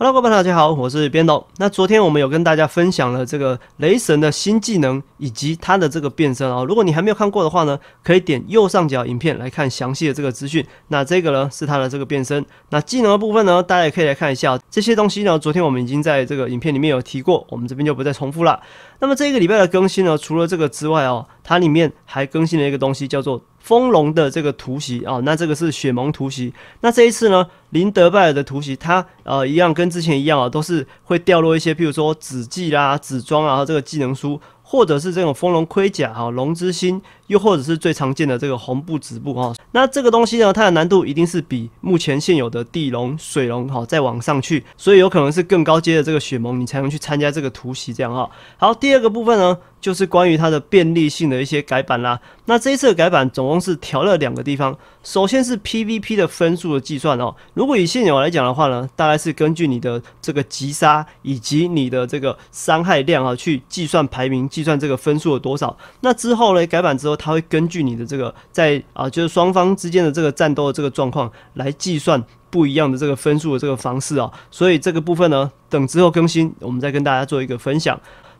Hello，各位大家好，我是编导。那昨天我们有跟大家分享了这个雷神的新技能以及它的这个变身啊。如果你还没有看过的话呢，可以点右上角影片来看详细的这个资讯。那这个呢是它的这个变身。那技能的部分呢，大家也可以来看一下这些东西呢。昨天我们已经在这个影片里面有提过，我们这边就不再重复了。那么这个礼拜的更新呢，除了这个之外啊，它里面还更新了一个东西，叫做。风龙的这个图袭啊，那这个是雪盟图袭。那这一次呢，林德拜尔的图袭，它呃一样跟之前一样啊，都是会掉落一些，譬如说紫技啦、紫装啊，这个技能书，或者是这种风龙盔甲哈、龙之心，又或者是最常见的这个红布、紫布哈。那这个东西呢，它的难度一定是比目前现有的地龙、水龙哈再往上去，所以有可能是更高阶的这个雪盟，你才能去参加这个图袭这样哈。好，第二个部分呢。就是关于它的便利性的一些改版啦。那这一次的改版总共是调了两个地方。首先是 PVP 的分数的计算哦。如果以现有来讲的话呢，大概是根据你的这个击杀以及你的这个伤害量啊去计算排名、计算这个分数的多少。那之后呢，改版之后它会根据你的这个在啊，就是双方之间的这个战斗的这个状况来计算不一样的这个分数的这个方式啊。所以这个部分呢，等之后更新我们再跟大家做一个分享。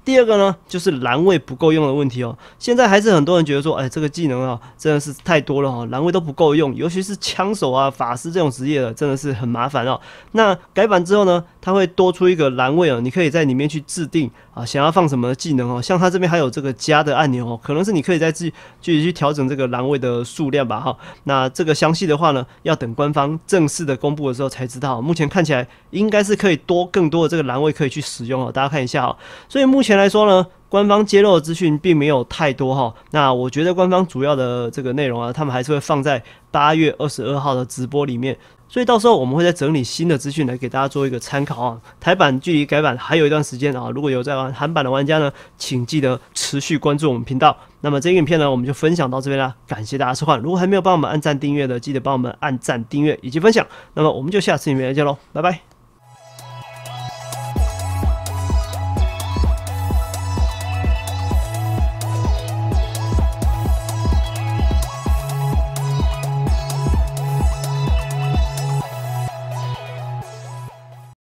第二个呢，就是蓝位不够用的问题哦。现在还是很多人觉得说，哎，这个技能啊，真的是太多了哈，蓝位都不够用，尤其是枪手啊、法师这种职业的，真的是很麻烦哦。那改版之后呢？它会多出一个栏位哦，你可以在里面去制定啊，想要放什么技能哦。像它这边还有这个加的按钮哦，可能是你可以在自己去调整这个栏位的数量吧哈。那这个详细的话呢，要等官方正式的公布的时候才知道。目前看起来应该是可以多更多的这个栏位可以去使用哦，大家看一下哦。所以目前来说呢。官方揭露的资讯并没有太多哈，那我觉得官方主要的这个内容啊，他们还是会放在八月二十二号的直播里面，所以到时候我们会再整理新的资讯来给大家做一个参考啊。台版距离改版还有一段时间啊，如果有在玩韩版的玩家呢，请记得持续关注我们频道。那么这个影片呢，我们就分享到这边啦，感谢大家收看。如果还没有帮我们按赞订阅的，记得帮我们按赞订阅以及分享。那么我们就下次影片再见喽，拜拜。